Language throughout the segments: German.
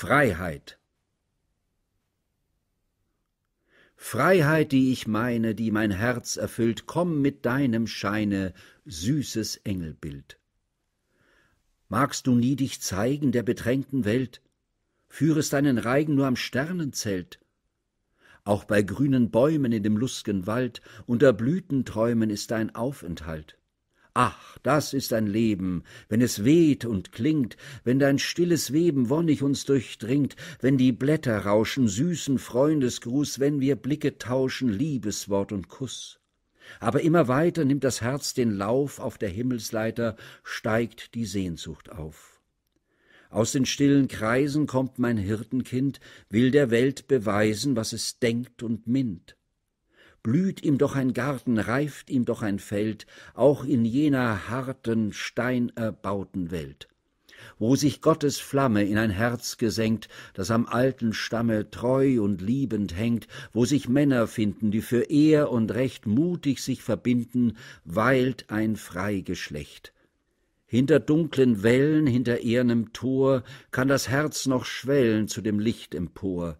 Freiheit. Freiheit, die ich meine, die mein Herz erfüllt, komm mit deinem Scheine, süßes Engelbild. Magst du nie dich zeigen der bedrängten Welt, führest deinen Reigen nur am Sternenzelt. Auch bei grünen Bäumen in dem lust'gen Wald, unter Blütenträumen ist dein Aufenthalt. Ach, das ist ein Leben, wenn es weht und klingt, wenn dein stilles Weben wonnig uns durchdringt, wenn die Blätter rauschen, süßen Freundesgruß, wenn wir Blicke tauschen, Liebeswort und Kuss. Aber immer weiter nimmt das Herz den Lauf auf der Himmelsleiter, steigt die Sehnsucht auf. Aus den stillen Kreisen kommt mein Hirtenkind, will der Welt beweisen, was es denkt und minnt blüht ihm doch ein Garten, reift ihm doch ein Feld, auch in jener harten, steinerbauten Welt wo sich Gottes Flamme in ein Herz gesenkt, das am alten Stamme treu und liebend hängt, wo sich Männer finden, die für Ehr und Recht mutig sich verbinden, weilt ein Freigeschlecht. Hinter dunklen Wellen, hinter ehernem Tor, kann das Herz noch schwellen zu dem Licht empor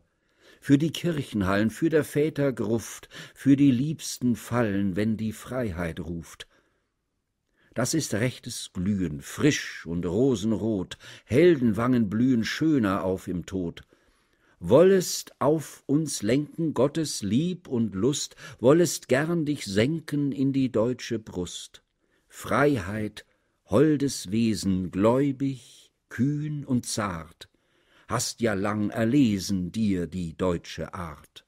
für die Kirchenhallen, für der Väter Gruft, für die Liebsten fallen, wenn die Freiheit ruft. Das ist rechtes Glühen, frisch und rosenrot, Heldenwangen blühen schöner auf im Tod. Wollest auf uns lenken Gottes Lieb und Lust, wollest gern dich senken in die deutsche Brust. Freiheit, holdes Wesen, gläubig, kühn und zart, hast ja lang erlesen dir die deutsche Art.